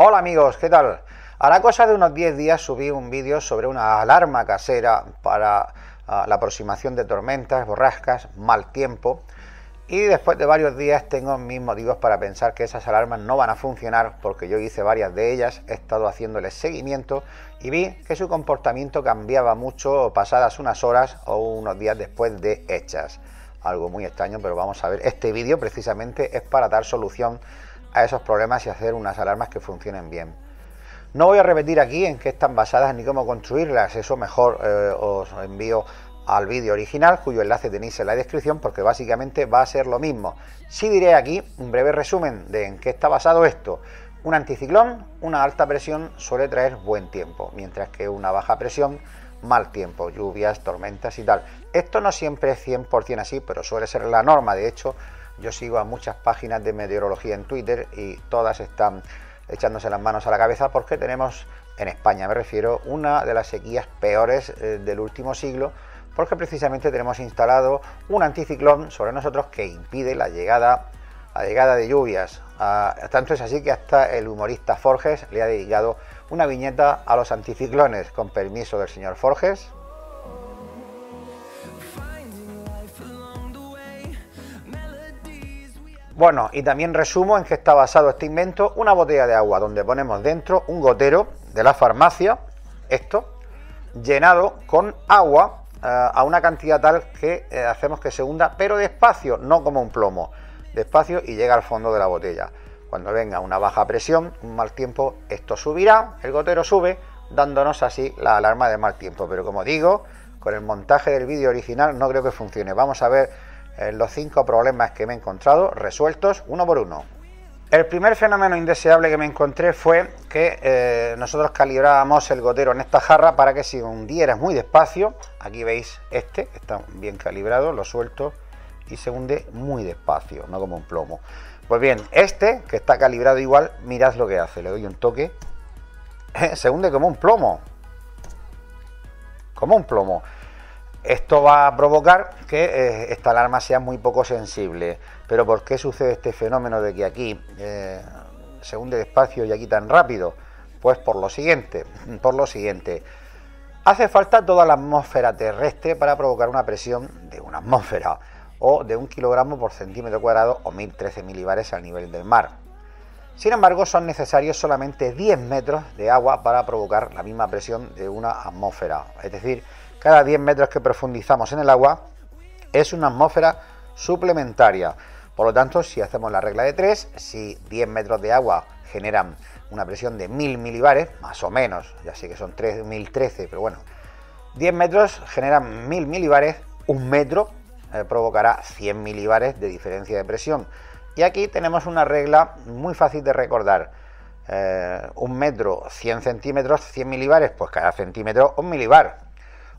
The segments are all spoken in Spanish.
Hola amigos, ¿qué tal? la cosa de unos 10 días subí un vídeo sobre una alarma casera para ah, la aproximación de tormentas, borrascas, mal tiempo y después de varios días tengo mis motivos para pensar que esas alarmas no van a funcionar porque yo hice varias de ellas, he estado haciéndoles seguimiento y vi que su comportamiento cambiaba mucho pasadas unas horas o unos días después de hechas. Algo muy extraño, pero vamos a ver, este vídeo precisamente es para dar solución a esos problemas y hacer unas alarmas que funcionen bien. No voy a repetir aquí en qué están basadas ni cómo construirlas, eso mejor eh, os envío al vídeo original cuyo enlace tenéis en la descripción porque básicamente va a ser lo mismo. Sí diré aquí un breve resumen de en qué está basado esto. Un anticiclón, una alta presión suele traer buen tiempo, mientras que una baja presión mal tiempo, lluvias, tormentas y tal. Esto no siempre es 100% así, pero suele ser la norma, de hecho, yo sigo a muchas páginas de meteorología en Twitter y todas están echándose las manos a la cabeza porque tenemos en España, me refiero, una de las sequías peores eh, del último siglo porque precisamente tenemos instalado un anticiclón sobre nosotros que impide la llegada, la llegada de lluvias. Ah, tanto es así que hasta el humorista Forges le ha dedicado una viñeta a los anticiclones, con permiso del señor Forges. Bueno, y también resumo en qué está basado este invento, una botella de agua donde ponemos dentro un gotero de la farmacia, esto, llenado con agua eh, a una cantidad tal que eh, hacemos que se hunda, pero despacio, no como un plomo, despacio y llega al fondo de la botella. Cuando venga una baja presión, un mal tiempo, esto subirá, el gotero sube, dándonos así la alarma de mal tiempo. Pero como digo, con el montaje del vídeo original no creo que funcione. Vamos a ver los cinco problemas que me he encontrado resueltos uno por uno. El primer fenómeno indeseable que me encontré fue que eh, nosotros calibrábamos el gotero en esta jarra para que se hundiera muy despacio, aquí veis este, está bien calibrado, lo suelto y se hunde muy despacio, no como un plomo. Pues bien, este que está calibrado igual, mirad lo que hace, le doy un toque, eh, se hunde como un plomo, como un plomo. Esto va a provocar que eh, esta alarma sea muy poco sensible. Pero ¿por qué sucede este fenómeno de que aquí eh, se hunde despacio y aquí tan rápido? Pues por lo siguiente, por lo siguiente. Hace falta toda la atmósfera terrestre para provocar una presión de una atmósfera o de un kilogramo por centímetro cuadrado o 1013 milibares al nivel del mar. Sin embargo, son necesarios solamente 10 metros de agua para provocar la misma presión de una atmósfera. Es decir, cada 10 metros que profundizamos en el agua, es una atmósfera suplementaria. Por lo tanto, si hacemos la regla de 3, si 10 metros de agua generan una presión de 1000 milibares, más o menos, ya sé que son 3013, pero bueno, 10 metros generan 1000 milibares, un metro eh, provocará 100 milibares de diferencia de presión. Y aquí tenemos una regla muy fácil de recordar. Eh, un metro, 100 centímetros, 100 milibares, pues cada centímetro un milibar.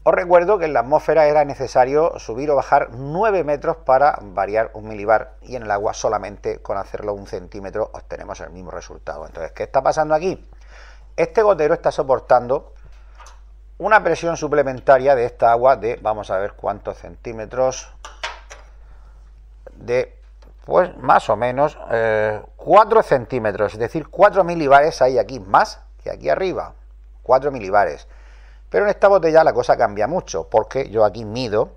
Os recuerdo que en la atmósfera era necesario subir o bajar 9 metros para variar un milibar y en el agua solamente con hacerlo un centímetro obtenemos el mismo resultado. Entonces, ¿qué está pasando aquí? Este gotero está soportando una presión suplementaria de esta agua de, vamos a ver cuántos centímetros, de pues más o menos 4 eh, centímetros, es decir, 4 milibares hay aquí más que aquí arriba, 4 milibares. Pero en esta botella la cosa cambia mucho, porque yo aquí mido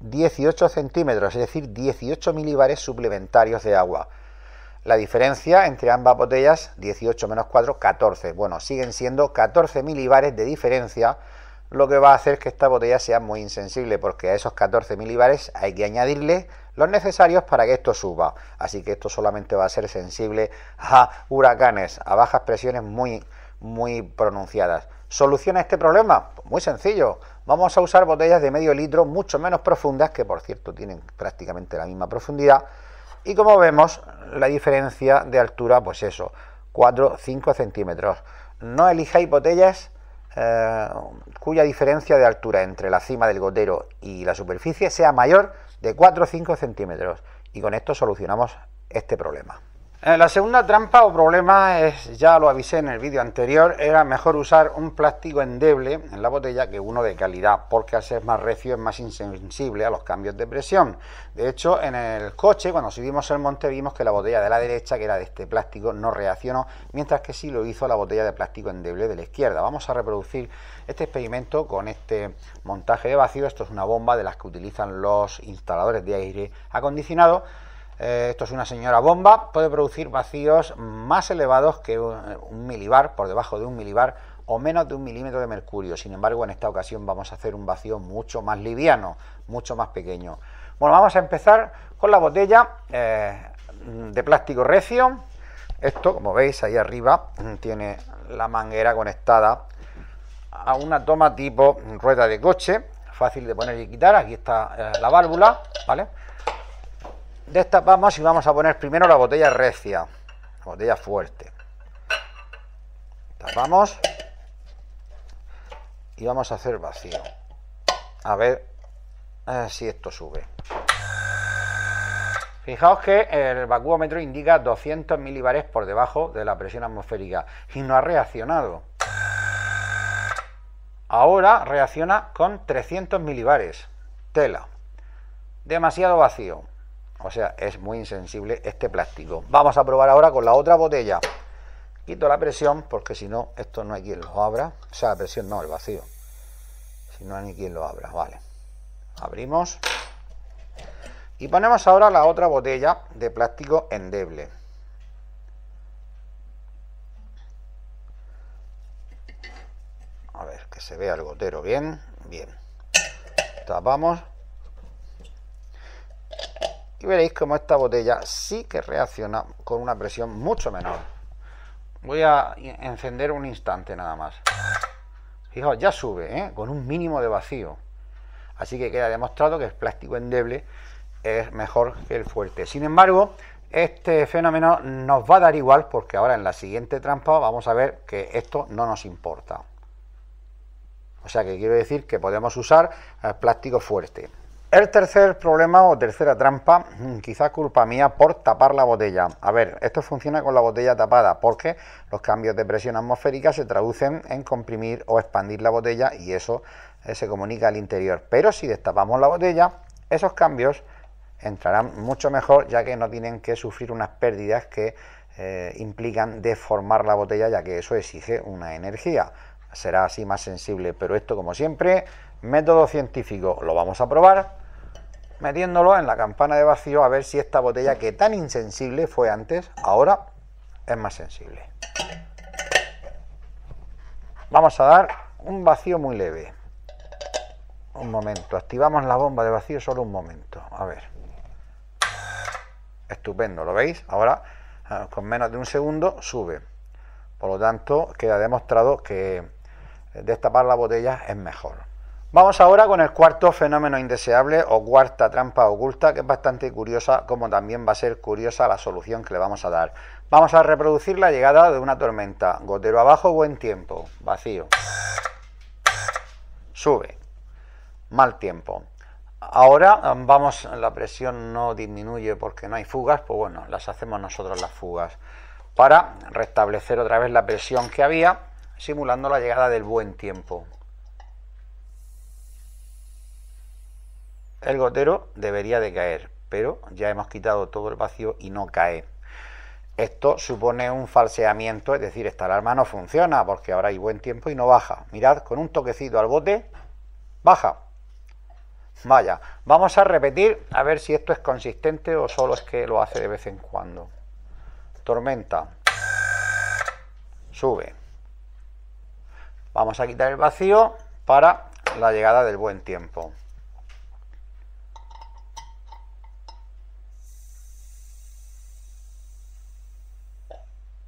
18 centímetros, es decir, 18 milibares suplementarios de agua. La diferencia entre ambas botellas, 18 menos 4, 14. Bueno, siguen siendo 14 milibares de diferencia, lo que va a hacer que esta botella sea muy insensible, porque a esos 14 milibares hay que añadirle los necesarios para que esto suba. Así que esto solamente va a ser sensible a huracanes, a bajas presiones muy muy pronunciadas. ¿Soluciona este problema? muy sencillo. Vamos a usar botellas de medio litro, mucho menos profundas, que por cierto tienen prácticamente la misma profundidad. Y como vemos, la diferencia de altura, pues eso, 4-5 centímetros. No elijáis botellas eh, cuya diferencia de altura entre la cima del gotero y la superficie sea mayor de 4 5 centímetros. Y con esto solucionamos este problema. Eh, la segunda trampa o problema es, ya lo avisé en el vídeo anterior, era mejor usar un plástico endeble en la botella que uno de calidad, porque al ser más recio es más insensible a los cambios de presión. De hecho, en el coche, cuando subimos el monte, vimos que la botella de la derecha, que era de este plástico, no reaccionó, mientras que sí lo hizo la botella de plástico endeble de la izquierda. Vamos a reproducir este experimento con este montaje de vacío. Esto es una bomba de las que utilizan los instaladores de aire acondicionado eh, esto es una señora bomba, puede producir vacíos más elevados que un, milibar, por debajo de un milibar o menos de un milímetro de mercurio. Sin embargo, en esta ocasión vamos a hacer un vacío mucho más liviano, mucho más pequeño. Bueno, vamos a empezar con la botella eh, de plástico recio. Esto, como veis, ahí arriba tiene la manguera conectada a una toma tipo rueda de coche, fácil de poner y quitar. Aquí está eh, la válvula, ¿vale? destapamos y vamos a poner primero la botella recia, botella fuerte. Tapamos y vamos a hacer vacío. A ver si esto sube. Fijaos que el vacuómetro indica 200 milibares por debajo de la presión atmosférica y no ha reaccionado. Ahora reacciona con 300 milibares. Tela. Demasiado vacío. O sea, es muy insensible este plástico. Vamos a probar ahora con la otra botella. Quito la presión porque si no, esto no hay quien lo abra. O sea, la presión no, el vacío. Si no hay ni quien lo abra, vale. Abrimos. Y ponemos ahora la otra botella de plástico endeble. A ver, que se vea el gotero bien. Bien. Tapamos. Y veréis cómo esta botella sí que reacciona con una presión mucho menor. Voy a encender un instante nada más. Fijaos, ya sube, ¿eh? con un mínimo de vacío. Así que queda demostrado que el plástico endeble es mejor que el fuerte. Sin embargo, este fenómeno nos va a dar igual porque ahora en la siguiente trampa vamos a ver que esto no nos importa. O sea que quiero decir que podemos usar plástico fuerte. El tercer problema o tercera trampa, mm, quizás culpa mía por tapar la botella. A ver, esto funciona con la botella tapada porque los cambios de presión atmosférica se traducen en comprimir o expandir la botella y eso eh, se comunica al interior. Pero si destapamos la botella, esos cambios entrarán mucho mejor ya que no tienen que sufrir unas pérdidas que eh, implican deformar la botella ya que eso exige una energía. Será así más sensible, pero esto como siempre Método científico, lo vamos a probar metiéndolo en la campana de vacío a ver si esta botella que tan insensible fue antes, ahora es más sensible. Vamos a dar un vacío muy leve. Un momento, activamos la bomba de vacío solo un momento. A ver. Estupendo, ¿lo veis? Ahora, ah, con menos de un segundo, sube. Por lo tanto, queda demostrado que eh, destapar la botella es mejor. Vamos ahora con el cuarto fenómeno indeseable o cuarta trampa oculta, que es bastante curiosa, como también va a ser curiosa la solución que le vamos a dar. Vamos a reproducir la llegada de una tormenta. Gotero abajo, buen tiempo, vacío. Sube, mal tiempo. Ahora mm, vamos, la presión no disminuye porque no hay fugas, pues bueno, las hacemos nosotros las fugas. Para restablecer otra vez la presión que había, simulando la llegada del buen tiempo. el gotero debería de caer, pero ya hemos quitado todo el vacío y no cae. Esto supone un falseamiento, es decir, esta alarma no funciona porque ahora hay buen tiempo y no baja. Mirad, con un toquecito al bote, baja. Vaya, vamos a repetir a ver si esto es consistente o solo es que lo hace de vez en cuando. Tormenta. Sube. Vamos a quitar el vacío para la llegada del buen tiempo.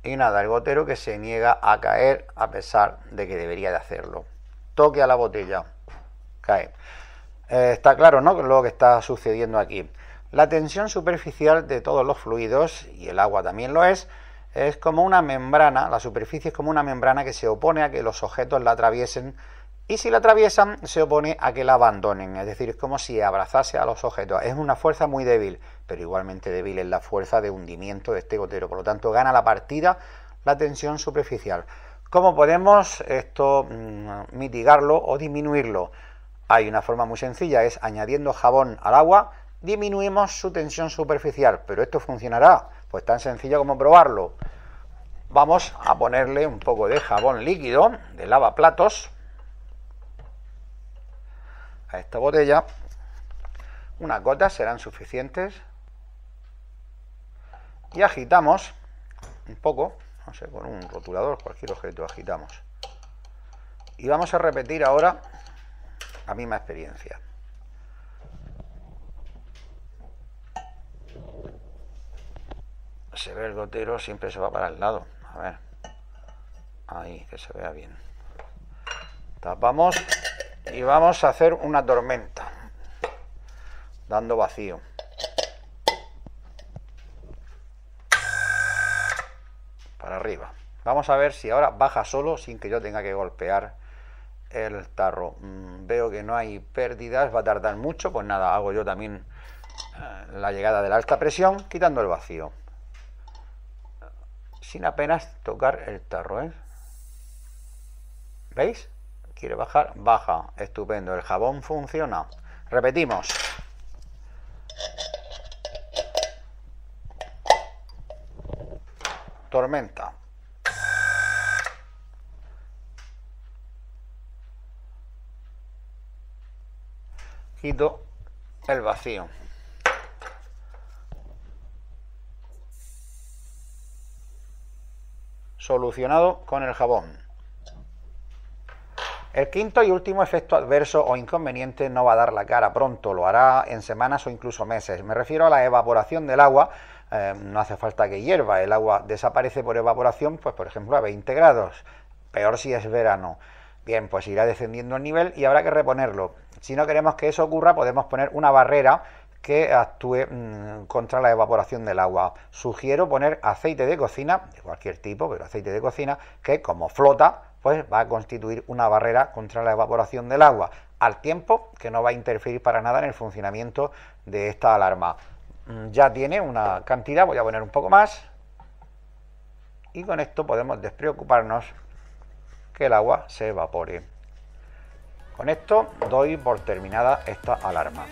Y nada, el gotero que se niega a caer a pesar de que debería de hacerlo. Toque a la botella. Cae. Eh, está claro, ¿no? Lo que está sucediendo aquí. La tensión superficial de todos los fluidos, y el agua también lo es, es como una membrana, la superficie es como una membrana que se opone a que los objetos la atraviesen y si la atraviesan se opone a que la abandonen, es decir, es como si abrazase a los objetos. Es una fuerza muy débil, pero igualmente débil es la fuerza de hundimiento de este gotero, por lo tanto gana la partida la tensión superficial. ¿Cómo podemos esto mm, mitigarlo o disminuirlo? Hay una forma muy sencilla, es añadiendo jabón al agua, disminuimos su tensión superficial, pero esto funcionará, pues tan sencillo como probarlo. Vamos a ponerle un poco de jabón líquido, de lavaplatos, a esta botella. Unas gotas serán suficientes. Y agitamos un poco, no sé, con un rotulador, cualquier objeto, agitamos. Y vamos a repetir ahora la misma experiencia. Se ve el gotero, siempre se va para el lado. A ver. Ahí, que se vea bien. Tapamos y vamos a hacer una tormenta dando vacío para arriba vamos a ver si ahora baja solo sin que yo tenga que golpear el tarro mm, veo que no hay pérdidas va a tardar mucho pues nada hago yo también eh, la llegada de la alta presión quitando el vacío sin apenas tocar el tarro ¿eh? ¿veis? quiere bajar, baja, estupendo, el jabón funciona. Repetimos. Tormenta. Quito el vacío. Solucionado con el jabón. El quinto y último efecto adverso o inconveniente no va a dar la cara pronto, lo hará en semanas o incluso meses. Me refiero a la evaporación del agua, eh, no hace falta que hierva, el agua desaparece por evaporación, pues por ejemplo a 20 grados, peor si es verano. Bien, pues irá descendiendo el nivel y habrá que reponerlo. Si no queremos que eso ocurra, podemos poner una barrera que actúe mm, contra la evaporación del agua. Sugiero poner aceite de cocina, de cualquier tipo, pero aceite de cocina, que como flota, pues va a constituir una barrera contra la evaporación del agua, al tiempo que no va a interferir para nada en el funcionamiento de esta alarma. Mm, ya tiene una cantidad, voy a poner un poco más, y con esto podemos despreocuparnos que el agua se evapore. Con esto doy por terminada esta alarma.